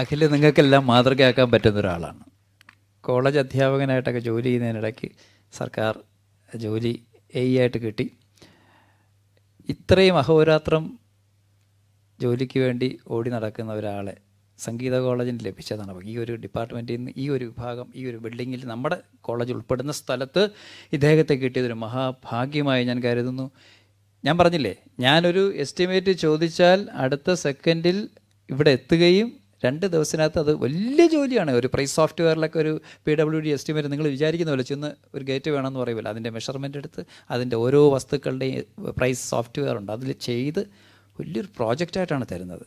അഖില് നിങ്ങൾക്കെല്ലാം മാതൃകയാക്കാൻ പറ്റുന്ന ഒരാളാണ് കോളേജ് അധ്യാപകനായിട്ടൊക്കെ ജോലി ചെയ്യുന്നതിനിടയ്ക്ക് സർക്കാർ ജോലി എ ആയിട്ട് കിട്ടി ഇത്രയും അഹോരാത്രം ജോലിക്ക് വേണ്ടി ഓടി നടക്കുന്ന ഒരാളെ സംഗീത കോളേജിന് ലഭിച്ചതാണ് അപ്പം ഈ ഒരു ഡിപ്പാർട്ട്മെൻറ്റിൽ നിന്ന് ഈ ഒരു വിഭാഗം ഈ ഒരു ബിൽഡിങ്ങിൽ നമ്മുടെ കോളേജ് ഉൾപ്പെടുന്ന സ്ഥലത്ത് ഇദ്ദേഹത്തെ കിട്ടിയതൊരു മഹാഭാഗ്യമായി ഞാൻ കരുതുന്നു ഞാൻ പറഞ്ഞില്ലേ ഞാനൊരു എസ്റ്റിമേറ്റ് ചോദിച്ചാൽ അടുത്ത സെക്കൻഡിൽ ഇവിടെ എത്തുകയും രണ്ട് ദിവസത്തിനകത്ത് അത് വലിയ ജോലിയാണ് ഒരു പ്രൈസ് സോഫ്റ്റ്വെയറിലൊക്കെ ഒരു പി ഡബ്ല്യു ഡി എസ്റ്റിമേറ്റ് നിങ്ങൾ വിചാരിക്കുന്ന പോലെ ചെന്ന് ഒരു ഗേറ്റ് വേണമെന്ന് പറയുമല്ലോ അതിൻ്റെ മെഷർമെൻ്റ് എടുത്ത് അതിൻ്റെ ഓരോ വസ്തുക്കളുടെയും പ്രൈസ് സോഫ്റ്റ്വെയർ ഉണ്ട് അതിൽ ചെയ്ത് വലിയൊരു പ്രോജക്റ്റായിട്ടാണ് തരുന്നത്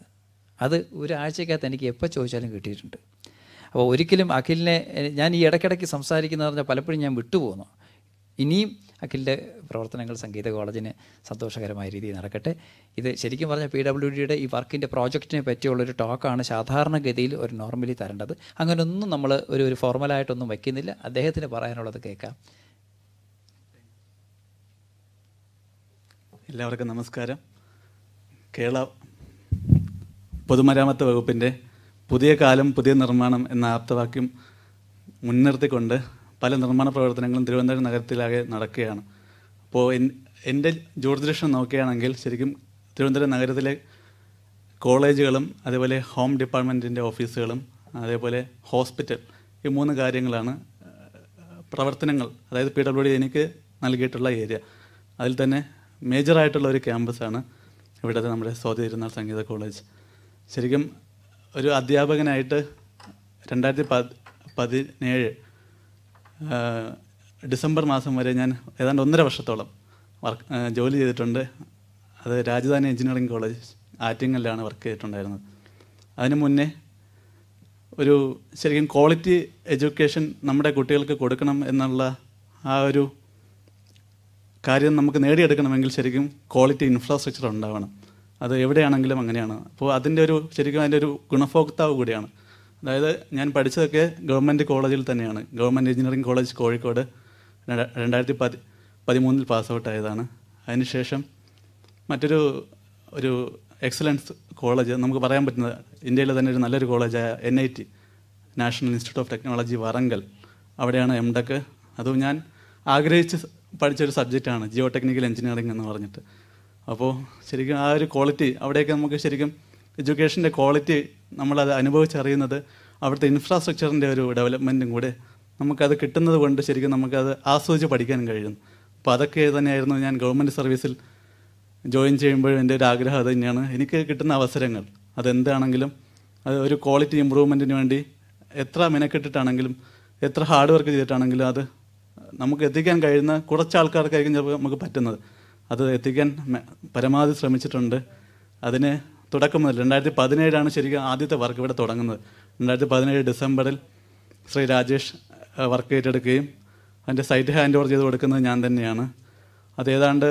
അത് ഒരാഴ്ചക്കകത്ത് എനിക്ക് എപ്പോൾ ചോദിച്ചാലും കിട്ടിയിട്ടുണ്ട് അപ്പോൾ ഒരിക്കലും അഖിലിനെ ഞാൻ ഈ ഇടയ്ക്കിടയ്ക്ക് സംസാരിക്കുന്ന പറഞ്ഞാൽ പലപ്പോഴും ഞാൻ വിട്ടുപോകുന്നു ഇനിയും അഖിലിൻ്റെ പ്രവർത്തനങ്ങൾ സംഗീത കോളേജിന് സന്തോഷകരമായ രീതിയിൽ നടക്കട്ടെ ഇത് ശരിക്കും പറഞ്ഞാൽ പി ഡബ്ല്യു ഡിയുടെ ഈ വർക്കിൻ്റെ പ്രോജക്റ്റിനെ പറ്റിയുള്ളൊരു ടോക്കാണ് സാധാരണഗതിയിൽ ഒരു നോർമലി തരേണ്ടത് അങ്ങനെയൊന്നും നമ്മൾ ഒരു ഒരു ഫോർമലായിട്ടൊന്നും വയ്ക്കുന്നില്ല അദ്ദേഹത്തിന് പറയാനുള്ളത് കേൾക്കാം എല്ലാവർക്കും നമസ്കാരം കേരള പൊതുമരാമത്ത് വകുപ്പിൻ്റെ പുതിയ കാലം പുതിയ നിർമ്മാണം എന്ന ആപ്തവാക്യം മുൻനിർത്തിക്കൊണ്ട് പല നിർമ്മാണ പ്രവർത്തനങ്ങളും തിരുവനന്തപുരം നഗരത്തിലാകെ നടക്കുകയാണ് അപ്പോൾ എൻ്റെ ജ്യോതിഷം നോക്കുകയാണെങ്കിൽ ശരിക്കും തിരുവനന്തപുരം നഗരത്തിലെ കോളേജുകളും അതേപോലെ ഹോം ഡിപ്പാർട്ട്മെൻറ്റിൻ്റെ ഓഫീസുകളും അതേപോലെ ഹോസ്പിറ്റൽ ഈ മൂന്ന് കാര്യങ്ങളാണ് പ്രവർത്തനങ്ങൾ അതായത് പി ഡബ്ല്യു ഡി എനിക്ക് നൽകിയിട്ടുള്ള ഏരിയ അതിൽ തന്നെ മേജറായിട്ടുള്ള ഒരു ക്യാമ്പസാണ് ഇവിടുത്തെ നമ്മുടെ സ്വാതി തിരുനാൾ സംഗീത കോളേജ് ശരിക്കും ഒരു അധ്യാപകനായിട്ട് രണ്ടായിരത്തി പതിനേഴ് ഡിസംബർ മാസം വരെ ഞാൻ ഏതാണ്ട് ഒന്നര വർഷത്തോളം വർക്ക് ജോലി ചെയ്തിട്ടുണ്ട് അത് രാജധാനി എഞ്ചിനീയറിംഗ് കോളേജ് ആറ്റിങ്ങലിലാണ് വർക്ക് ചെയ്തിട്ടുണ്ടായിരുന്നത് അതിനു മുന്നേ ഒരു ശരിക്കും ക്വാളിറ്റി എഡ്യൂക്കേഷൻ നമ്മുടെ കുട്ടികൾക്ക് കൊടുക്കണം എന്നുള്ള ആ ഒരു കാര്യം നമുക്ക് നേടിയെടുക്കണമെങ്കിൽ ശരിക്കും ക്വാളിറ്റി ഇൻഫ്രാസ്ട്രക്ചർ ഉണ്ടാവണം അത് എവിടെയാണെങ്കിലും അങ്ങനെയാണ് അപ്പോൾ അതിൻ്റെ ഒരു ശരിക്കും അതിൻ്റെ ഒരു ഗുണഭോക്താവ് കൂടിയാണ് അതായത് ഞാൻ പഠിച്ചതൊക്കെ ഗവൺമെൻറ് കോളേജിൽ തന്നെയാണ് ഗവൺമെൻറ് എഞ്ചിനീയറിംഗ് കോളേജ് കോഴിക്കോട് രണ്ടായിരത്തി പതി പതിമൂന്നിൽ പാസ് ഔട്ട് ആയതാണ് അതിനുശേഷം മറ്റൊരു ഒരു എക്സലൻസ് കോളേജ് നമുക്ക് പറയാൻ പറ്റുന്ന ഇന്ത്യയിലെ തന്നെ ഒരു നല്ലൊരു കോളേജായ N I T national institute of technology Warangal അവിടെയാണ് എം ടെക് അതും ഞാൻ ആഗ്രഹിച്ച് പഠിച്ചൊരു സബ്ജക്റ്റാണ് ജിയോ ടെക്നിക്കൽ എഞ്ചിനീയറിംഗ് എന്ന് പറഞ്ഞിട്ട് അപ്പോൾ ശരിക്കും ആ ഒരു ക്വാളിറ്റി അവിടെയൊക്കെ നമുക്ക് ശരിക്കും എഡ്യൂക്കേഷൻ്റെ ക്വാളിറ്റി നമ്മളത് അനുഭവിച്ചറിയുന്നത് അവിടുത്തെ ഇൻഫ്രാസ്ട്രക്ചറിൻ്റെ ഒരു ഡെവലപ്മെൻറ്റും കൂടെ നമുക്കത് കിട്ടുന്നത് കൊണ്ട് ശരിക്കും നമുക്കത് ആസ്വദിച്ച് പഠിക്കാൻ കഴിയുന്നു അപ്പോൾ അതൊക്കെ തന്നെയായിരുന്നു ഞാൻ ഗവൺമെൻറ് സർവീസിൽ ജോയിൻ ചെയ്യുമ്പോഴും എൻ്റെ ഒരു ആഗ്രഹം അത് തന്നെയാണ് എനിക്ക് കിട്ടുന്ന അവസരങ്ങൾ അതെന്താണെങ്കിലും അത് ഒരു ക്വാളിറ്റി ഇമ്പ്രൂവ്മെൻറ്റിന് വേണ്ടി എത്ര മിനക്കെട്ടിട്ടാണെങ്കിലും എത്ര ഹാർഡ് വർക്ക് ചെയ്തിട്ടാണെങ്കിലും അത് നമുക്ക് എത്തിക്കാൻ കഴിയുന്ന കുറച്ച് ആൾക്കാർക്കായിരിക്കും ചിലപ്പോൾ നമുക്ക് പറ്റുന്നത് അത് എത്തിക്കാൻ പരമാവധി ശ്രമിച്ചിട്ടുണ്ട് അതിന് തുടക്കം മുതൽ രണ്ടായിരത്തി പതിനേഴാണ് ശരിക്കും ആദ്യത്തെ വർക്ക് ഇവിടെ തുടങ്ങുന്നത് രണ്ടായിരത്തി പതിനേഴ് ഡിസംബറിൽ ശ്രീ രാജേഷ് വർക്ക് ഏറ്റെടുക്കുകയും അതിൻ്റെ സൈറ്റ് ഹാൻഡ് ഓവർ ചെയ്ത് കൊടുക്കുന്നത് ഞാൻ തന്നെയാണ് അതേതാണ്ട്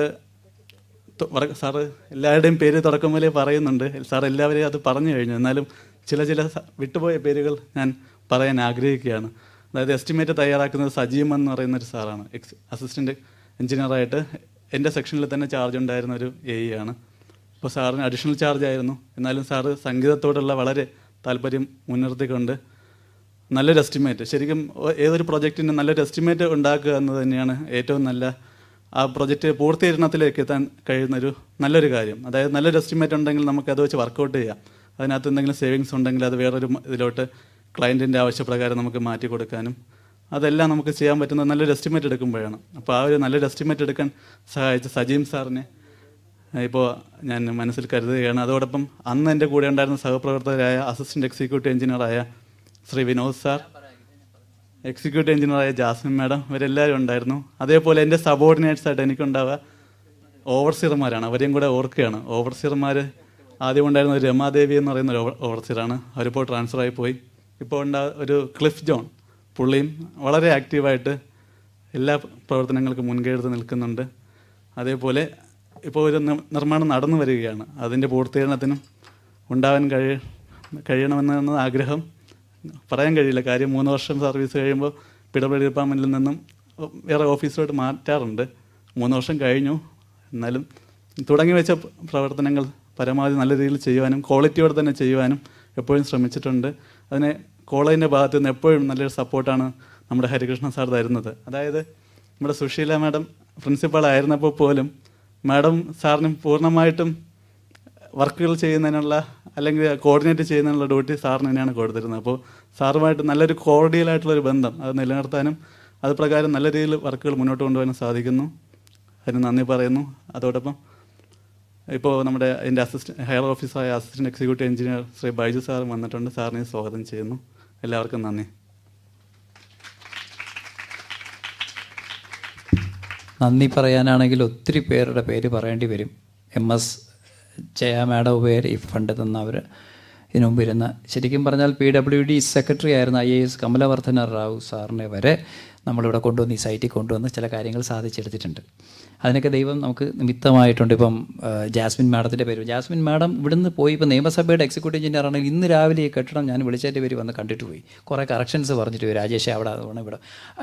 സാറ് എല്ലാവരുടെയും പേര് തുടക്കം മുതലേ പറയുന്നുണ്ട് സാർ എല്ലാവരെയും അത് പറഞ്ഞു കഴിഞ്ഞു എന്നാലും ചില ചില വിട്ടുപോയ പേരുകൾ ഞാൻ പറയാൻ ആഗ്രഹിക്കുകയാണ് അതായത് എസ്റ്റിമേറ്റ് തയ്യാറാക്കുന്നത് സജീം എന്ന് പറയുന്ന ഒരു സാറാണ് എക്സ് അസിസ്റ്റൻറ്റ് എഞ്ചിനീയറായിട്ട് എൻ്റെ സെക്ഷനിൽ തന്നെ ചാർജ് ഉണ്ടായിരുന്ന ഒരു എ ആണ് ഇപ്പോൾ സാറിന് അഡീഷണൽ ചാർജ് ആയിരുന്നു എന്നാലും സാറ് സംഗീതത്തോടുള്ള വളരെ താല്പര്യം മുൻനിർത്തിക്കൊണ്ട് നല്ലൊരു എസ്റ്റിമേറ്റ് ശരിക്കും ഏതൊരു പ്രൊജക്റ്റിന് നല്ലൊരു എസ്റ്റിമേറ്റ് ഉണ്ടാക്കുക എന്നത് തന്നെയാണ് ഏറ്റവും നല്ല ആ പ്രൊജക്റ്റ് പൂർത്തീകരണത്തിലേക്ക് എത്താൻ കഴിയുന്നൊരു നല്ലൊരു കാര്യം അതായത് നല്ലൊരു എസ്റ്റിമേറ്റ് ഉണ്ടെങ്കിൽ നമുക്ക് അത് വെച്ച് വർക്കൗട്ട് ചെയ്യാം അതിനകത്ത് എന്തെങ്കിലും സേവിങ്സ് ഉണ്ടെങ്കിൽ അത് വേറൊരു ഇതിലോട്ട് ക്ലയൻറ്റിൻ്റെ ആവശ്യപ്രകാരം നമുക്ക് മാറ്റി കൊടുക്കാനും അതെല്ലാം നമുക്ക് ചെയ്യാൻ പറ്റുന്ന നല്ലൊരു എസ്റ്റിമേറ്റ് എടുക്കുമ്പോഴാണ് അപ്പോൾ ആ ഒരു നല്ലൊരു എസ്റ്റിമേറ്റ് എടുക്കാൻ സഹായിച്ച സജീം സാറിനെ ഇപ്പോൾ ഞാൻ മനസ്സിൽ കരുതുകയാണ് അതോടൊപ്പം അന്ന് എൻ്റെ കൂടെ ഉണ്ടായിരുന്ന സഹപ്രവർത്തകരായ അസിസ്റ്റൻ്റ് എക്സിക്യൂട്ടീവ് എഞ്ചിനീയറായ ശ്രീ വിനോദ് സാർ എക്സിക്യൂട്ടീവ് എഞ്ചിനീയറായ ജാസ്മിൻ മാഡം ഇവരെല്ലാവരും ഉണ്ടായിരുന്നു അതേപോലെ എൻ്റെ സബോർഡിനേറ്റ്സ് ആയിട്ട് എനിക്കുണ്ടാവുക ഓവർസീർമാരാണ് അവരെയും കൂടെ ഓർക്കുകയാണ് ഓവർസീർമാർ ആദ്യം ഉണ്ടായിരുന്ന രമാദേവി എന്ന് പറയുന്ന ഒരു ഓവർസീറാണ് അവരിപ്പോൾ ട്രാൻസ്ഫറായി പോയി ഇപ്പോൾ ഉണ്ടാ ഒരു ക്ലിഫ് ജോൺ പുള്ളിയും വളരെ ആക്റ്റീവായിട്ട് എല്ലാ പ്രവർത്തനങ്ങൾക്കും മുൻകൈ എടുത്ത് നിൽക്കുന്നുണ്ട് അതേപോലെ ഇപ്പോൾ ഒരു നിർമ്മാണം നടന്നു വരികയാണ് അതിൻ്റെ പൂർത്തീകരണത്തിനും ഉണ്ടാവാൻ കഴിയ കഴിയണമെന്ന ആഗ്രഹം പറയാൻ കഴിയില്ല കാര്യം മൂന്ന് വർഷം സർവീസ് കഴിയുമ്പോൾ പിടപെടി ഡിപ്പാർട്ട്മെൻറ്റിൽ നിന്നും വേറെ ഓഫീസിലോട്ട് മാറ്റാറുണ്ട് മൂന്ന് വർഷം കഴിഞ്ഞു എന്നാലും തുടങ്ങി വെച്ച പ്രവർത്തനങ്ങൾ പരമാവധി നല്ല രീതിയിൽ ചെയ്യുവാനും ക്വാളിറ്റിയോടെ തന്നെ ചെയ്യുവാനും എപ്പോഴും ശ്രമിച്ചിട്ടുണ്ട് അതിനെ കോളേജിൻ്റെ ഭാഗത്തു നിന്ന് എപ്പോഴും നല്ലൊരു സപ്പോർട്ടാണ് നമ്മുടെ ഹരികൃഷ്ണ സാർ തരുന്നത് അതായത് നമ്മുടെ സുശീല മാഡം പ്രിൻസിപ്പാളായിരുന്നപ്പോൾ പോലും മാഡം സാറിനും പൂർണ്ണമായിട്ടും വർക്കുകൾ ചെയ്യുന്നതിനുള്ള അല്ലെങ്കിൽ കോർഡിനേറ്റ് ചെയ്യുന്നതിനുള്ള ഡ്യൂട്ടി സാറിന് തന്നെയാണ് കൊടുത്തിരുന്നത് അപ്പോൾ സാറുമായിട്ട് നല്ലൊരു കോർഡിയലായിട്ടുള്ളൊരു ബന്ധം അത് നിലനിർത്താനും അത് പ്രകാരം നല്ല രീതിയിൽ വർക്കുകൾ മുന്നോട്ട് കൊണ്ടുപോകാനും സാധിക്കുന്നു അതിന് നന്ദി പറയുന്നു അതോടൊപ്പം ഇപ്പോൾ നമ്മുടെ എൻ്റെ അസിസ്റ്റൻറ്റ് ഹയർ ഓഫീസറായ assistant executive engineer Shri Baiju സാറും വന്നിട്ടുണ്ട് സാറിനെ സ്വാഗതം ചെയ്യുന്നു എല്ലാവർക്കും നന്ദി നന്ദി പറയാനാണെങ്കിൽ ഒത്തിരി പേരുടെ പേര് പറയേണ്ടി വരും എം എസ് ജയ മാഡം പേര് ഈ ഫണ്ട് തന്നവർ ഇതിനുമുമ്പ് ഇരുന്ന ശരിക്കും പറഞ്ഞാൽ പി ഡബ്ല്യു ഡി സെക്രട്ടറി ആയിരുന്ന I A S Kamalavardhana Rao സാറിനെ വരെ നമ്മളിവിടെ കൊണ്ടുവന്ന് ഈ സൈറ്റിൽ കൊണ്ടുവന്ന് ചില കാര്യങ്ങൾ സാധിച്ചെടുത്തിട്ടുണ്ട് അതിനൊക്കെ ദൈവം നമുക്ക് നിമിത്തമായിട്ടുണ്ട് ഇപ്പം ജാസ്മിൻ മാഡത്തിൻ്റെ പേര് ജാസ്മിൻ മാഡം ഇവിടുന്ന് പോയി ഇപ്പോൾ നിയമസഭയുടെ എക്സിക്യൂട്ടീവ് എഞ്ചിനീയർ ആണെങ്കിൽ ഇന്ന് രാവിലെ ഈ കെട്ടിടം ഞാൻ വിളിച്ചതിൻ്റെ പേര് വന്ന് കണ്ടിട്ട് പോയി കുറേ കറക്ഷൻസ് പറഞ്ഞിട്ട് പോയി രാജേഷ് അവിടെ അതുകൊണ്ട് ഇവിടെ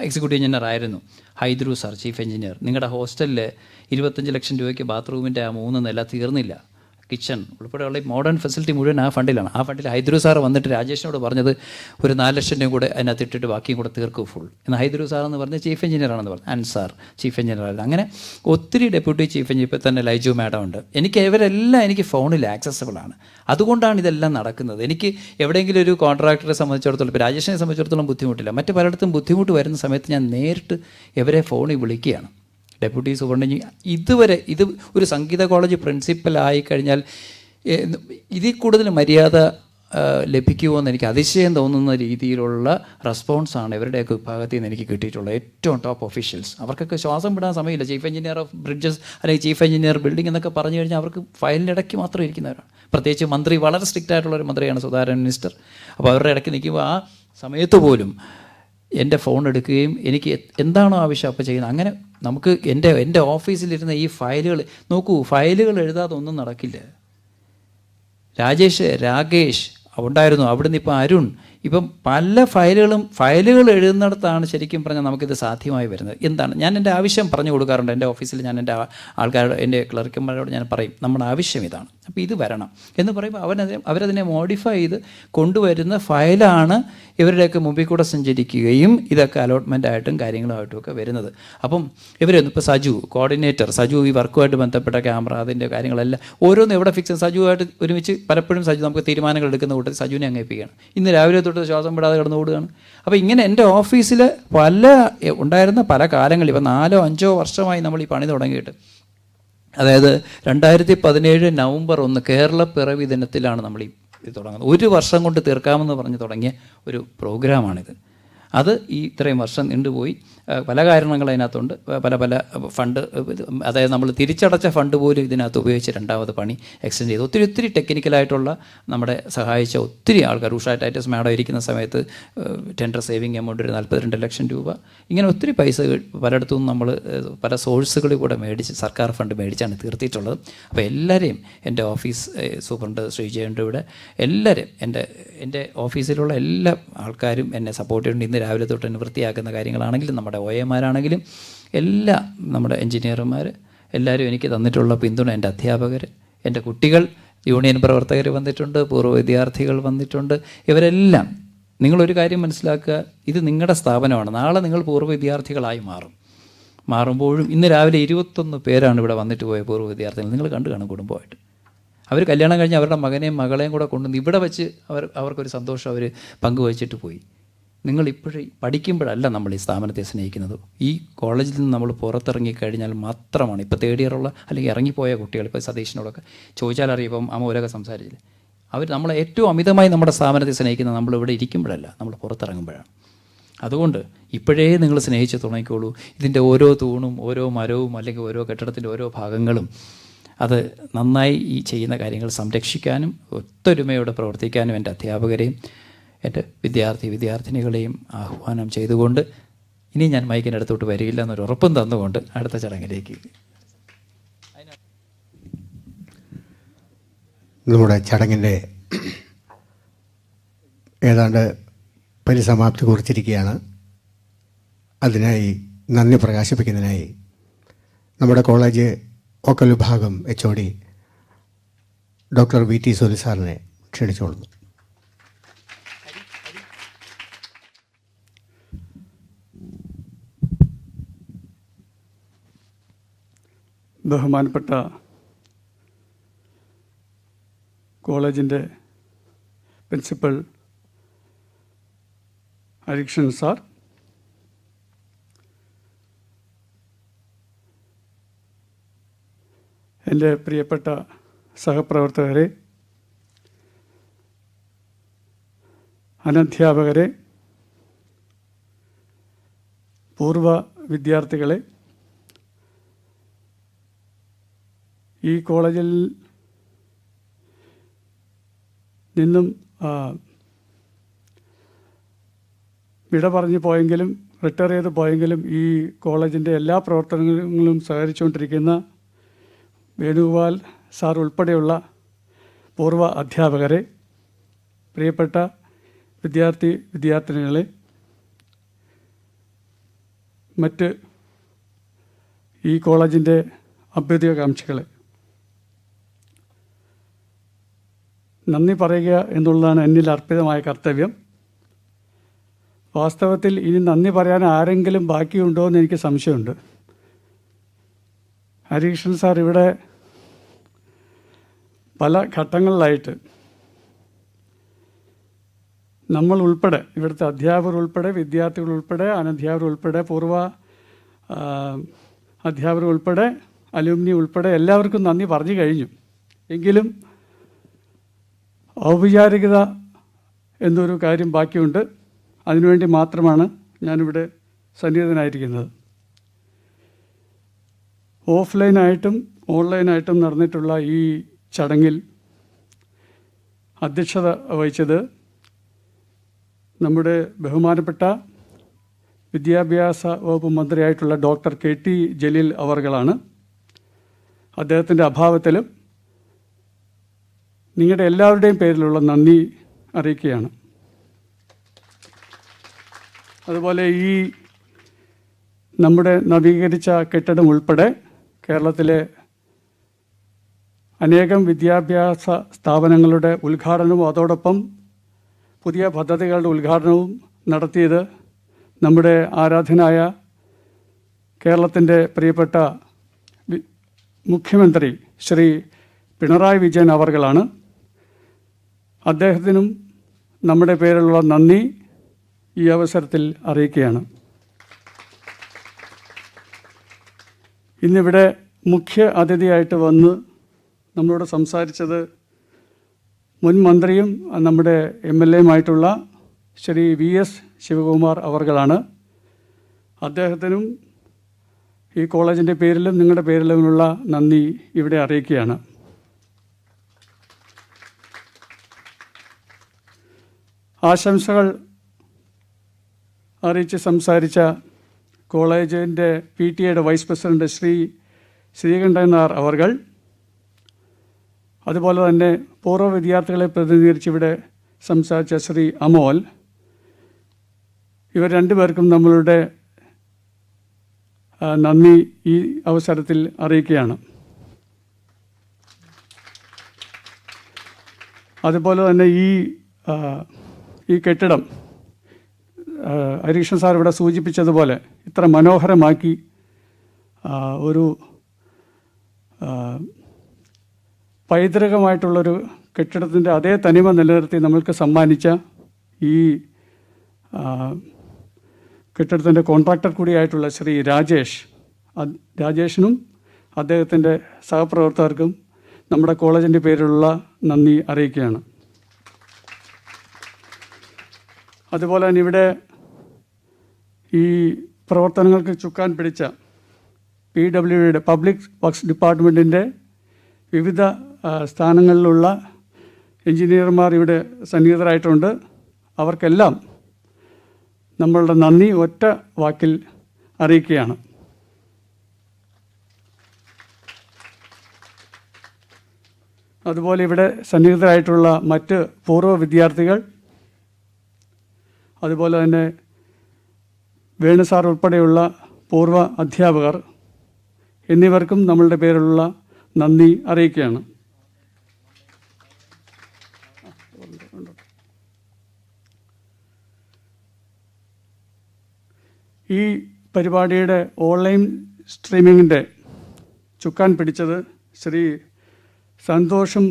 എക്സിക്യൂട്ടീവ് എഞ്ചിനീയർ ആയിരുന്നു ഹൈദ്രൂ സർ ചീഫ് എഞ്ചിനീയർ നിങ്ങളുടെ ഹോസ്റ്റലിൽ ഇരുപത്തഞ്ച് ലക്ഷം രൂപയ്ക്ക് ബാത്റൂമിൻ്റെ ആ മൂന്ന് നില തീർന്നില്ല കിച്ചൺ ഉൾപ്പെടെയുള്ള ഈ മോഡേൺ ഫെസിലിറ്റി മുഴുവൻ ആ ഫണ്ടിലാണ് ആ ഫണ്ടിൽ ഹൈദ്രു സാർ വന്നിട്ട് രാജേഷിനോട് പറഞ്ഞത് ഒരു നാല് ലക്ഷം രൂപ കൂടെ അതിനകത്ത് ഇട്ടിട്ട് ബാക്കിയും കൂടെ തീർക്കും ഫുൾ എന്നാൽ ഹൈദ്രു സാർ എന്ന് പറഞ്ഞ ചീഫ് എഞ്ചിനീയർ ആണെന്ന് പറഞ്ഞു അൻസാർ ചീഫ് എഞ്ചിനീയർ ആയിരുന്നു അങ്ങനെ ഒത്തിരി ഡെപ്യൂട്ടി ചീഫ് എഞ്ചിനീയർ ഇപ്പോൾ തന്നെ ലൈജു മാഡം ഉണ്ട് എനിക്ക് ഇവരെല്ലാം എനിക്ക് ഫോണിൽ ആക്സസബിൾ ആണ് അതുകൊണ്ടാണ് ഇതെല്ലാം നടക്കുന്നത് എനിക്ക് എവിടെയെങ്കിലും ഒരു കോൺട്രാക്ടറെ സംബന്ധിച്ചിടത്തോളം ഇപ്പോൾ രാജേഷിനെ സംബന്ധിച്ചിടത്തോളം ബുദ്ധിമുട്ടില്ല മറ്റ് പലയിടത്തും ബുദ്ധിമുട്ട് വരുന്ന സമയത്ത് ഞാൻ നേരിട്ട് ഇവരെ ഫോണിൽ വിളിക്കുകയാണ് ഡെപ്യൂട്ടി സൂപ്രണ്ടിങ് ഇതുവരെ ഇത് ഒരു സംഗീത കോളേജ് ആയി കഴിഞ്ഞാൽ ഇതിൽ കൂടുതൽ മര്യാദ ലഭിക്കുമോ എന്ന് എനിക്ക് അതിശയം തോന്നുന്ന രീതിയിലുള്ള റെസ്പോൺസാണ് ഇവരുടെയൊക്കെ വിഭാഗത്തിൽ നിന്ന് എനിക്ക് കിട്ടിയിട്ടുള്ള ഏറ്റവും ടോപ്പ് ഒഫീഷ്യൽസ് അവർക്കൊക്കെ ശ്വാസം വിടാൻ സമയമില്ല ചീഫ് എഞ്ചിനീയർ ഓഫ് ബ്രിഡ്ജസ് അല്ലെങ്കിൽ ചീഫ് എഞ്ചിനീയർ ബിൽഡിംഗ് എന്നൊക്കെ പറഞ്ഞു കഴിഞ്ഞാൽ അവർക്ക് ഇടയ്ക്ക് മാത്രം ഇരിക്കുന്നവരാണ് പ്രത്യേകിച്ച് മന്ത്രി വളരെ സ്ട്രിക്റ്റ് ആയിട്ടുള്ള ഒരു മന്ത്രിയാണ് സുധാരൻ മിനിസ്റ്റർ അപ്പോൾ അവരുടെ ഇടയ്ക്ക് നിൽക്കുമ്പോൾ ആ സമയത്ത് പോലും എൻ്റെ ഫോൺ എടുക്കുകയും എനിക്ക് എന്താണോ ആവശ്യം അപ്പോൾ ചെയ്യുന്നത് അങ്ങനെ നമുക്ക് എൻ്റെ എൻ്റെ ഓഫീസിലിരുന്ന ഈ ഫയലുകൾ നോക്കൂ ഫയലുകൾ എഴുതാതെ ഒന്നും നടക്കില്ല രാജേഷ് രാകേഷ് ഉണ്ടായിരുന്നു അവിടുന്ന് ഇപ്പോൾ അരുൺ ഇപ്പം പല ഫയലുകളും ഫയലുകൾ എഴുതുന്നിടത്താണ് ശരിക്കും പറഞ്ഞാൽ നമുക്കിത് സാധ്യമായി വരുന്നത് എന്താണ് ഞാൻ എൻ്റെ ആവശ്യം പറഞ്ഞു കൊടുക്കാറുണ്ട് എൻ്റെ ഓഫീസിൽ ഞാൻ എൻ്റെ ആൾക്കാരോട് എൻ്റെ ക്ലർക്കന്മാരോട് ഞാൻ പറയും നമ്മുടെ ആവശ്യം ഇതാണ് അപ്പോൾ ഇത് വരണം എന്ന് പറയുമ്പോൾ അവനതിനെ അവരതിനെ മോഡിഫൈ ചെയ്ത് കൊണ്ടുവരുന്ന ഫയലാണ് ഇവരുടെയൊക്കെ മുമ്പിൽ കൂടെ സഞ്ചരിക്കുകയും ഇതൊക്കെ അലോട്ട്മെൻ്റ് ആയിട്ടും കാര്യങ്ങളായിട്ടും ഒക്കെ വരുന്നത് അപ്പം ഇവരൊന്നും ഇപ്പോൾ സജു കോർഡിനേറ്റർ സജു ഈ വർക്കുമായിട്ട് ബന്ധപ്പെട്ട ക്യാമറ അതിൻ്റെ കാര്യങ്ങളെല്ലാം ഓരോന്നും എവിടെ ഫിക്സ് സജുവായിട്ട് ഒരുമിച്ച് പലപ്പോഴും സജു നമുക്ക് തീരുമാനങ്ങൾ എടുക്കുന്ന കൂട്ടത്തിൽ സജുവിനെ അങ്ങേപ്പിക്കുകയാണ് ഇന്ന് രാവിലെ തൊട്ട് തൊട്ട് ശ്വാസം വിടാതെ കൂടുകയാണ് അപ്പോൾ ഇങ്ങനെ എൻ്റെ ഓഫീസിൽ പല ഉണ്ടായിരുന്ന പല കാലങ്ങളിൽ ഇപ്പോൾ നാലോ അഞ്ചോ വർഷമായി നമ്മൾ ഈ പണി തുടങ്ങിയിട്ട് അതായത് രണ്ടായിരത്തി പതിനേഴ് നവംബർ ഒന്ന് കേരള പിറവി ദിനത്തിലാണ് നമ്മൾ ഈ തുടങ്ങുന്നത് ഒരു വർഷം കൊണ്ട് തീർക്കാമെന്ന് പറഞ്ഞ് തുടങ്ങിയ ഒരു പ്രോഗ്രാമാണിത് അത് ഈ ഇത്രയും വർഷം നീണ്ടുപോയി പല കാരണങ്ങൾ അതിനകത്തുണ്ട് പല പല ഫണ്ട് അതായത് നമ്മൾ തിരിച്ചടച്ച ഫണ്ട് പോലും ഇതിനകത്ത് ഉപയോഗിച്ച് രണ്ടാമത് പണി എക്സ്റ്റെൻഡ് ചെയ്തു ഒത്തിരി ഒത്തിരി ടെക്നിക്കലായിട്ടുള്ള നമ്മുടെ സഹായിച്ച ഒത്തിരി ആൾക്കാർ ഉഷാ ടൈറ്റസ് മാഡം ഇരിക്കുന്ന സമയത്ത് ടെൻഡർ സേവിങ് എമൗണ്ട് ഒരു നാൽപ്പത്തിരണ്ട് ലക്ഷം രൂപ ഇങ്ങനെ ഒത്തിരി പൈസ പലയിടത്തു നിന്ന് നമ്മൾ പല സോഴ്സുകളിൽ കൂടെ മേടിച്ച് സർക്കാർ ഫണ്ട് മേടിച്ചാണ് തീർത്തിയിട്ടുള്ളത് അപ്പോൾ എല്ലാവരെയും എൻ്റെ ഓഫീസ് സൂപ്രണ്ട് ശ്രീജയൻ്റെ ഇവിടെ എല്ലാവരും എൻ്റെ എൻ്റെ ഓഫീസിലുള്ള എല്ലാ ആൾക്കാരും എന്നെ സപ്പോർട്ട് ചെയ്യുന്നുണ്ട് ഇന്ന് രാവിലെ തൊട്ട് തന്നെ വൃത്തിയാക്കുന്ന കാര്യങ്ങളാണെങ്കിലും നമ്മുടെ ഒ എമാരാണെങ്കിലും എല്ലാ നമ്മുടെ എഞ്ചിനീയർമാർ എല്ലാവരും എനിക്ക് തന്നിട്ടുള്ള പിന്തുണ എൻ്റെ അധ്യാപകർ എൻ്റെ കുട്ടികൾ യൂണിയൻ പ്രവർത്തകർ വന്നിട്ടുണ്ട് പൂർവ്വ വിദ്യാർത്ഥികൾ വന്നിട്ടുണ്ട് ഇവരെല്ലാം നിങ്ങളൊരു കാര്യം മനസ്സിലാക്കുക ഇത് നിങ്ങളുടെ സ്ഥാപനമാണ് നാളെ നിങ്ങൾ പൂർവ്വ വിദ്യാർത്ഥികളായി മാറും മാറുമ്പോഴും ഇന്ന് രാവിലെ ഇരുപത്തൊന്ന് പേരാണ് ഇവിടെ വന്നിട്ട് പോയ പൂർവ്വ വിദ്യാർത്ഥികൾ നിങ്ങൾ കണ്ടു കാണും കുടുംബമായിട്ട് അവർ കല്യാണം കഴിഞ്ഞ് അവരുടെ മകനെയും മകളെയും കൂടെ കൊണ്ടുവന്ന് ഇവിടെ വെച്ച് അവർ അവർക്കൊരു സന്തോഷം അവർ പങ്കുവച്ചിട്ട് പോയി നിങ്ങൾ ഇപ്പോഴേ പഠിക്കുമ്പോഴല്ല നമ്മൾ ഈ സ്ഥാപനത്തെ സ്നേഹിക്കുന്നത് ഈ കോളേജിൽ നിന്ന് നമ്മൾ പുറത്തിറങ്ങി കഴിഞ്ഞാൽ മാത്രമാണ് ഇപ്പോൾ തേർഡ് ഇയറുള്ള അല്ലെങ്കിൽ ഇറങ്ങിപ്പോയ കുട്ടികൾ ഇപ്പോൾ സതീഷിനോടൊക്കെ ചോദിച്ചാൽ ആ മോരൊക്കെ സംസാരിച്ചില്ല അവർ നമ്മൾ ഏറ്റവും അമിതമായി നമ്മുടെ സ്ഥാപനത്തെ സ്നേഹിക്കുന്നത് നമ്മൾ ഇവിടെ ഇരിക്കുമ്പോഴല്ല നമ്മൾ പുറത്തിറങ്ങുമ്പോഴാണ് അതുകൊണ്ട് ഇപ്പോഴേ നിങ്ങൾ സ്നേഹിച്ച് തുടങ്ങിക്കോളൂ ഇതിൻ്റെ ഓരോ തൂണും ഓരോ മരവും അല്ലെങ്കിൽ ഓരോ കെട്ടിടത്തിൻ്റെ ഓരോ ഭാഗങ്ങളും അത് നന്നായി ഈ ചെയ്യുന്ന കാര്യങ്ങൾ സംരക്ഷിക്കാനും ഒത്തൊരുമയോടെ പ്രവർത്തിക്കാനും എൻ്റെ അധ്യാപകരെയും എൻ്റെ വിദ്യാർത്ഥി വിദ്യാർത്ഥിനികളെയും ആഹ്വാനം ചെയ്തുകൊണ്ട് ഇനി ഞാൻ അടുത്തോട്ട് വരികയില്ല എന്നൊരു ഉറപ്പും തന്നുകൊണ്ട് അടുത്ത ചടങ്ങിലേക്ക് നമ്മുടെ ചടങ്ങിൻ്റെ ഏതാണ്ട് പരിസമാപ്തി കുറിച്ചിരിക്കുകയാണ് അതിനായി നന്ദി പ്രകാശിപ്പിക്കുന്നതിനായി നമ്മുടെ കോളേജ് ഒക്കൽ വിഭാഗം H O D doctor V T Sunil സാറിനെ ക്ഷണിച്ചുകൊള്ളുന്നു ബഹുമാനപ്പെട്ട കോളേജിൻ്റെ പ്രിൻസിപ്പൽ അരിക്ഷൻ സാർ എൻ്റെ പ്രിയപ്പെട്ട സഹപ്രവർത്തകരെ അനധ്യാപകരെ പൂർവ വിദ്യാർത്ഥികളെ ഈ കോളേജിൽ നിന്നും വിട പറഞ്ഞു പോയെങ്കിലും റിട്ടയർ ചെയ്ത് പോയെങ്കിലും ഈ കോളേജിൻ്റെ എല്ലാ പ്രവർത്തനങ്ങളും സഹകരിച്ചുകൊണ്ടിരിക്കുന്ന വേണുഗോപാൽ സാർ ഉൾപ്പെടെയുള്ള പൂർവ്വ അധ്യാപകരെ പ്രിയപ്പെട്ട വിദ്യാർത്ഥി വിദ്യാർത്ഥിനികളെ മറ്റ് ഈ കോളേജിൻ്റെ അഭ്യുദയകാംക്ഷികളെ നന്ദി പറയുക എന്നുള്ളതാണ് എന്നിൽ അർപ്പിതമായ കർത്തവ്യം വാസ്തവത്തിൽ ഇനി നന്ദി പറയാൻ ആരെങ്കിലും ബാക്കിയുണ്ടോ എന്ന് എനിക്ക് സംശയമുണ്ട് ഹരികൃഷ്ണൻ സാർ ഇവിടെ പല ഘട്ടങ്ങളിലായിട്ട് നമ്മൾ ഉൾപ്പെടെ ഇവിടുത്തെ അധ്യാപകർ ഉൾപ്പെടെ വിദ്യാർത്ഥികൾ ഉൾപ്പെടെ അനധ്യാപകർ ഉൾപ്പെടെ പൂർവ്വ അധ്യാപകർ ഉൾപ്പെടെ അലുമിനി ഉൾപ്പെടെ എല്ലാവർക്കും നന്ദി പറഞ്ഞു കഴിഞ്ഞു എങ്കിലും ഔപചാരികത എന്നൊരു കാര്യം ബാക്കിയുണ്ട് അതിനുവേണ്ടി മാത്രമാണ് ഞാനിവിടെ സന്നിഹിതനായിരിക്കുന്നത് ഓഫ്ലൈനായിട്ടും ഓൺലൈനായിട്ടും നടന്നിട്ടുള്ള ഈ ചടങ്ങിൽ അധ്യക്ഷത വഹിച്ചത് നമ്മുടെ ബഹുമാനപ്പെട്ട വിദ്യാഭ്യാസ വകുപ്പ് മന്ത്രിയായിട്ടുള്ള ഡോക്ടർ കെ ടി ജലീൽ അവർകളാണ് അദ്ദേഹത്തിൻ്റെ അഭാവത്തിലും നിങ്ങളുടെ എല്ലാവരുടെയും പേരിലുള്ള നന്ദി അറിയിക്കുകയാണ് അതുപോലെ ഈ നമ്മുടെ നവീകരിച്ച കെട്ടിടം ഉൾപ്പെടെ കേരളത്തിലെ അനേകം വിദ്യാഭ്യാസ സ്ഥാപനങ്ങളുടെ ഉദ്ഘാടനവും അതോടൊപ്പം പുതിയ പദ്ധതികളുടെ ഉദ്ഘാടനവും നടത്തിയത് നമ്മുടെ ആരാധനായ കേരളത്തിൻ്റെ പ്രിയപ്പെട്ട മുഖ്യമന്ത്രി ശ്രീ പിണറായി വിജയൻ അവർകളാണ് അദ്ദേഹത്തിനും നമ്മുടെ പേരിലുള്ള നന്ദി ഈ അവസരത്തിൽ അറിയിക്കുകയാണ് ഇന്നിവിടെ മുഖ്യ അതിഥിയായിട്ട് വന്ന് നമ്മളോട് സംസാരിച്ചത് മുൻ മന്ത്രിയും നമ്മുടെ എം എൽ എയുമായിട്ടുള്ള ശ്രീ വി എസ് ശിവകുമാർ അവർകളാണ് അദ്ദേഹത്തിനും ഈ കോളേജിൻ്റെ പേരിലും നിങ്ങളുടെ പേരിലുമുള്ള നന്ദി ഇവിടെ അറിയിക്കുകയാണ് ആശംസകൾ അറിയിച്ച് സംസാരിച്ച കോളേജിൻ്റെ പി ടി എയുടെ വൈസ് പ്രസിഡന്റ് ശ്രീ ശ്രീകണ്ഠനാർ അവർകൾ അതുപോലെ തന്നെ പൂർവ്വ വിദ്യാർത്ഥികളെ പ്രതിനിധീകരിച്ച് ഇവിടെ സംസാരിച്ച ശ്രീ അമോൽ ഇവർ രണ്ടുപേർക്കും നമ്മളുടെ നന്ദി ഈ അവസരത്തിൽ അറിയിക്കുകയാണ് അതുപോലെ തന്നെ ഈ ഈ കെട്ടിടം ഹരീഷൻ സാർ ഇവിടെ സൂചിപ്പിച്ചതുപോലെ ഇത്ര മനോഹരമാക്കി ഒരു പൈതൃകമായിട്ടുള്ളൊരു കെട്ടിടത്തിൻ്റെ അതേ തനിമ നിലനിർത്തി നമ്മൾക്ക് സമ്മാനിച്ച ഈ കെട്ടിടത്തിൻ്റെ കോൺട്രാക്ടർ കൂടിയായിട്ടുള്ള ശ്രീ രാജേഷ് രാജേഷിനും അദ്ദേഹത്തിൻ്റെ സഹപ്രവർത്തകർക്കും നമ്മുടെ കോളേജിൻ്റെ പേരിലുള്ള നന്ദി അറിയിക്കുകയാണ് അതുപോലെ തന്നെ ഇവിടെ ഈ പ്രവർത്തനങ്ങൾക്ക് ചുക്കാൻ പിടിച്ച പി ഡബ്ല്യു ഡിയുടെ പബ്ലിക് വർക്ക്സ് ഡിപ്പാർട്ട്മെൻറ്റിൻ്റെ വിവിധ സ്ഥാനങ്ങളിലുള്ള എഞ്ചിനീയർമാർ ഇവിടെ സന്നിഹിതരായിട്ടുണ്ട് അവർക്കെല്ലാം നമ്മളുടെ നന്ദി ഒറ്റ വാക്കിൽ അറിയിക്കുകയാണ് അതുപോലെ ഇവിടെ സന്നിഹിതരായിട്ടുള്ള മറ്റ് പൂർവ്വ വിദ്യാർത്ഥികൾ അതുപോലെ തന്നെ വേണു സാർ ഉൾപ്പെടെയുള്ള പൂർവ്വ അധ്യാപകർ എന്നിവർക്കും നമ്മളുടെ പേരിലുള്ള നന്ദി അറിയിക്കുകയാണ് ഈ പരിപാടിയുടെ ഓൺലൈൻ സ്ട്രീമിങ്ങിൻ്റെ ചുക്കാൻ പിടിച്ചത് ശ്രീ സന്തോഷം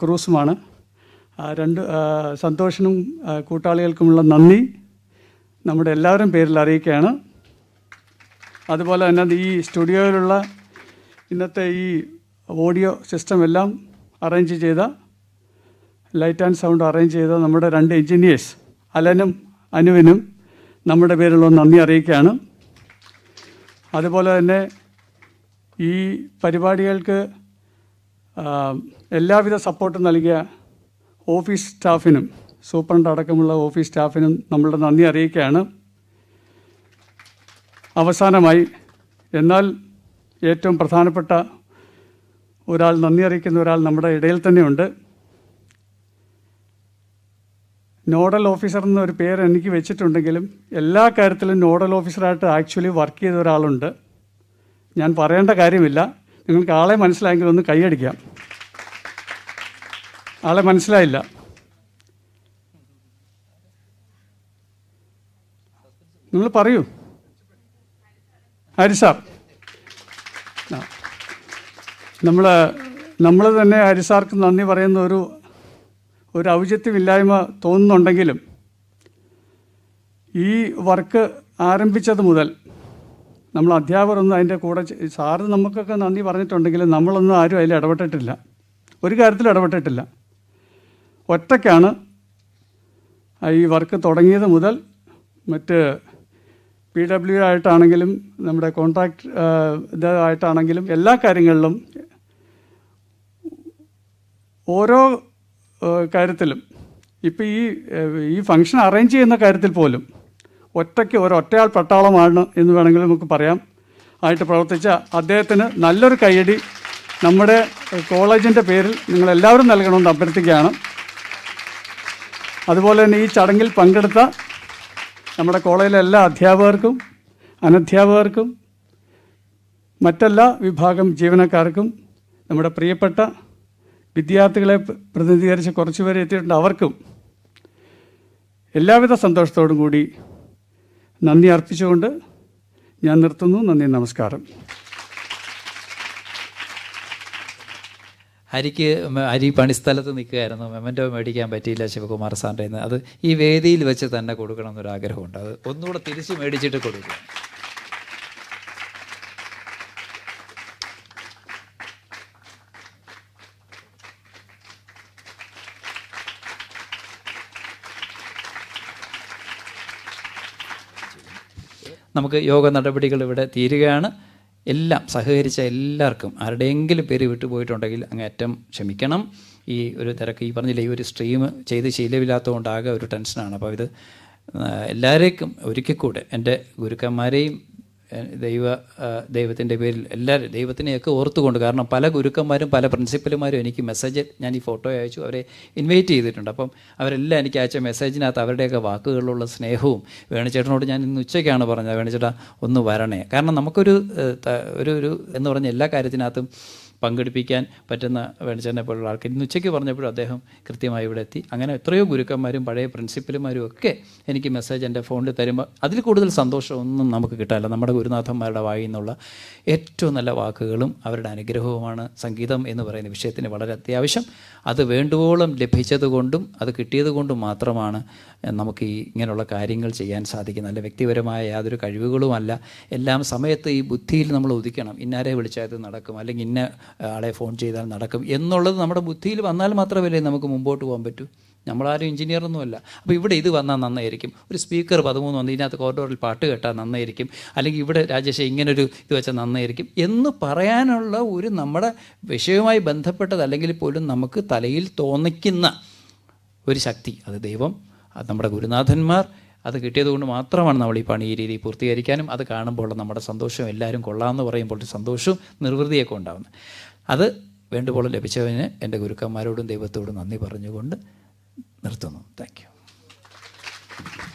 ക്രൂസുമാണ് രണ്ട് സന്തോഷനും കൂട്ടാളികൾക്കുമുള്ള നന്ദി നമ്മുടെ എല്ലാവരും പേരിൽ അറിയിക്കുകയാണ് അതുപോലെ തന്നെ ഈ സ്റ്റുഡിയോയിലുള്ള ഇന്നത്തെ ഈ ഓഡിയോ സിസ്റ്റം എല്ലാം അറേഞ്ച് ചെയ്ത ലൈറ്റ് ആൻഡ് സൗണ്ട് അറേഞ്ച് ചെയ്ത നമ്മുടെ രണ്ട് എഞ്ചിനീയേഴ്സ് അലനും അനുവിനും നമ്മുടെ പേരിലുള്ള നന്ദി അറിയിക്കുകയാണ് അതുപോലെ തന്നെ ഈ പരിപാടികൾക്ക് എല്ലാവിധ സപ്പോർട്ടും നൽകിയ ഓഫീസ് സ്റ്റാഫിനും സൂപ്രണ്ട് അടക്കമുള്ള ഓഫീസ് സ്റ്റാഫിനും നമ്മളുടെ നന്ദി അറിയിക്കുകയാണ് അവസാനമായി എന്നാൽ ഏറ്റവും പ്രധാനപ്പെട്ട ഒരാൾ നന്ദി അറിയിക്കുന്ന ഒരാൾ നമ്മുടെ ഇടയിൽ തന്നെയുണ്ട് നോഡൽ ഓഫീസർ എന്നൊരു പേര് എനിക്ക് വെച്ചിട്ടുണ്ടെങ്കിലും എല്ലാ കാര്യത്തിലും നോഡൽ ഓഫീസറായിട്ട് ആക്ച്വലി വർക്ക് ചെയ്ത ഒരാളുണ്ട് ഞാൻ പറയേണ്ട കാര്യമില്ല നിങ്ങൾക്ക് ആളെ മനസ്സിലായെങ്കിൽ ഒന്ന് കൈയടിക്കാം ആളെ മനസ്സിലായില്ല നിങ്ങൾ പറയൂ ഹരി സാർ നമ്മൾ നമ്മൾ തന്നെ ഹരി സാർക്ക് നന്ദി പറയുന്ന ഒരു ഒരു ഔചിത്യമില്ലായ്മ തോന്നുന്നുണ്ടെങ്കിലും ഈ വർക്ക് ആരംഭിച്ചത് മുതൽ നമ്മൾ അധ്യാപകരൊന്നും അതിൻ്റെ കൂടെ സാറ് നമുക്കൊക്കെ നന്ദി പറഞ്ഞിട്ടുണ്ടെങ്കിലും നമ്മളൊന്നും ആരും അതിൽ ഇടപെട്ടിട്ടില്ല ഒരു കാര്യത്തിലും ഇടപെട്ടിട്ടില്ല ഒറ്റയ്ക്കാണ് ഈ വർക്ക് തുടങ്ങിയത് മുതൽ മറ്റ് പി ഡബ്ല്യു ആയിട്ടാണെങ്കിലും നമ്മുടെ കോൺട്രാക്ട് ഇതായിട്ടാണെങ്കിലും എല്ലാ കാര്യങ്ങളിലും ഓരോ കാര്യത്തിലും ഇപ്പം ഈ ഈ ഫംഗ്ഷൻ അറേഞ്ച് ചെയ്യുന്ന കാര്യത്തിൽ പോലും ഒറ്റയ്ക്ക് ഒരു ഒറ്റയാൾ പട്ടാളമാണ് എന്ന് വേണമെങ്കിൽ നമുക്ക് പറയാം ആയിട്ട് പ്രവർത്തിച്ച അദ്ദേഹത്തിന് നല്ലൊരു കൈയടി നമ്മുടെ കോളേജിൻ്റെ പേരിൽ നിങ്ങളെല്ലാവരും നൽകണമെന്ന് അഭ്യർത്ഥിക്കുകയാണ് അതുപോലെ തന്നെ ഈ ചടങ്ങിൽ പങ്കെടുത്ത നമ്മുടെ കോളേജിലെ എല്ലാ അധ്യാപകർക്കും അനധ്യാപകർക്കും മറ്റെല്ലാ വിഭാഗം ജീവനക്കാർക്കും നമ്മുടെ പ്രിയപ്പെട്ട വിദ്യാർത്ഥികളെ പ്രതിനിധീകരിച്ച് കുറച്ച് പേരെ എത്തിയിട്ടുണ്ട് അവർക്കും എല്ലാവിധ സന്തോഷത്തോടും കൂടി നന്ദി അർപ്പിച്ചുകൊണ്ട് ഞാൻ നിർത്തുന്നു നന്ദി നമസ്കാരം ഹരിക്ക് ഹരി പണിസ്ഥലത്ത് നിൽക്കുകയായിരുന്നു മെമൻറ്റോ മേടിക്കാൻ പറ്റിയില്ല ശിവകുമാർ സാറിൻ്റെ നിന്ന് അത് ഈ വേദിയിൽ വെച്ച് തന്നെ കൊടുക്കണം എന്നൊരാഗ്രഹമുണ്ട് അത് ഒന്നുകൂടെ തിരിച്ച് മേടിച്ചിട്ട് കൊടുക്കുക നമുക്ക് യോഗ നടപടികൾ ഇവിടെ തീരുകയാണ് എല്ലാം സഹകരിച്ച എല്ലാവർക്കും ആരുടെയെങ്കിലും പേര് വിട്ടുപോയിട്ടുണ്ടെങ്കിൽ അങ്ങേറ്റം ക്ഷമിക്കണം ഈ ഒരു തിരക്ക് ഈ പറഞ്ഞില്ല ഈ ഒരു സ്ട്രീം ചെയ്ത് ശീലമില്ലാത്തതുകൊണ്ടാകെ ഒരു ടെൻഷനാണ് അപ്പോൾ ഇത് എല്ലാവരേക്കും ഒരിക്കൽ കൂടെ എൻ്റെ ഗുരുക്കന്മാരെയും ദൈവ ദൈവത്തിൻ്റെ പേരിൽ എല്ലാവരും ദൈവത്തിനെയൊക്കെ ഓർത്തുകൊണ്ട് കാരണം പല ഗുരുക്കന്മാരും പല പ്രിൻസിപ്പലുമാരും എനിക്ക് മെസ്സേജ് ഞാൻ ഈ ഫോട്ടോ അയച്ചു അവരെ ഇൻവൈറ്റ് ചെയ്തിട്ടുണ്ട് അപ്പം അവരെല്ലാം എനിക്ക് അയച്ച മെസ്സേജിനകത്ത് അവരുടെയൊക്കെ വാക്കുകളിലുള്ള സ്നേഹവും വേണിച്ചേട്ടനോട് ഞാൻ ഇന്ന് ഉച്ചയ്ക്കാണ് പറഞ്ഞത് വേണിച്ചേട്ടാ ഒന്ന് വരണേ കാരണം നമുക്കൊരു ഒരു ഒരു എന്ന് പറഞ്ഞ എല്ലാ കാര്യത്തിനകത്തും പങ്കെടുപ്പിക്കാൻ പറ്റുന്ന വേണച്ചേനെ പോലുള്ള ആൾക്കാർ ഇന്ന് ഉച്ചയ്ക്ക് പറഞ്ഞപ്പോഴും അദ്ദേഹം കൃത്യമായി ഇവിടെ എത്തി അങ്ങനെ എത്രയോ ഗുരുക്കന്മാരും പഴയ പ്രിൻസിപ്പലുമാരും ഒക്കെ എനിക്ക് മെസ്സേജ് എൻ്റെ ഫോണിൽ തരുമ്പോൾ അതിൽ കൂടുതൽ സന്തോഷമൊന്നും നമുക്ക് കിട്ടാല്ല നമ്മുടെ ഗുരുനാഥന്മാരുടെ വായിൽ നിന്നുള്ള ഏറ്റവും നല്ല വാക്കുകളും അവരുടെ അനുഗ്രഹവുമാണ് സംഗീതം എന്ന് പറയുന്ന വിഷയത്തിന് വളരെ അത്യാവശ്യം അത് വേണ്ടുവോളം ലഭിച്ചതുകൊണ്ടും അത് കിട്ടിയതുകൊണ്ടും മാത്രമാണ് നമുക്ക് ഈ ഇങ്ങനെയുള്ള കാര്യങ്ങൾ ചെയ്യാൻ സാധിക്കുന്നത് അല്ല വ്യക്തിപരമായ യാതൊരു കഴിവുകളുമല്ല എല്ലാം സമയത്ത് ഈ ബുദ്ധിയിൽ നമ്മൾ ഒതുക്കണം ഇന്നാരെ വിളിച്ചാൽ ഇത് നടക്കും അല്ലെങ്കിൽ ഇന്ന ആളെ ഫോൺ ചെയ്താൽ നടക്കും എന്നുള്ളത് നമ്മുടെ ബുദ്ധിയിൽ വന്നാൽ മാത്രമല്ലേ നമുക്ക് മുമ്പോട്ട് പോകാൻ പറ്റൂ നമ്മളാരും അല്ല അപ്പോൾ ഇവിടെ ഇത് വന്നാൽ നന്നായിരിക്കും ഒരു സ്പീക്കർ പതിമൂന്ന് വന്ന് ഇതിനകത്ത് കോറിഡോറിൽ പാട്ട് കേട്ടാൽ നന്നായിരിക്കും അല്ലെങ്കിൽ ഇവിടെ രാജേഷ് ഇങ്ങനൊരു ഇത് വെച്ചാൽ നന്നായിരിക്കും എന്ന് പറയാനുള്ള ഒരു നമ്മുടെ വിഷയവുമായി ബന്ധപ്പെട്ടതല്ലെങ്കിൽ പോലും നമുക്ക് തലയിൽ തോന്നിക്കുന്ന ഒരു ശക്തി അത് ദൈവം നമ്മുടെ ഗുരുനാഥന്മാർ അത് കിട്ടിയതുകൊണ്ട് മാത്രമാണ് നമ്മൾ ഈ പണി ഈ രീതി പൂർത്തീകരിക്കാനും അത് കാണുമ്പോൾ നമ്മുടെ സന്തോഷം എല്ലാവരും കൊള്ളാമെന്ന് പറയുമ്പോൾ സന്തോഷവും നിർവൃതിയൊക്കെ ഉണ്ടാകുന്നത് അത് വേണ്ടുമ്പോൾ ലഭിച്ചവന് എൻ്റെ ഗുരുക്കന്മാരോടും ദൈവത്തോടും നന്ദി പറഞ്ഞുകൊണ്ട് നിർത്തുന്നു താങ്ക് യു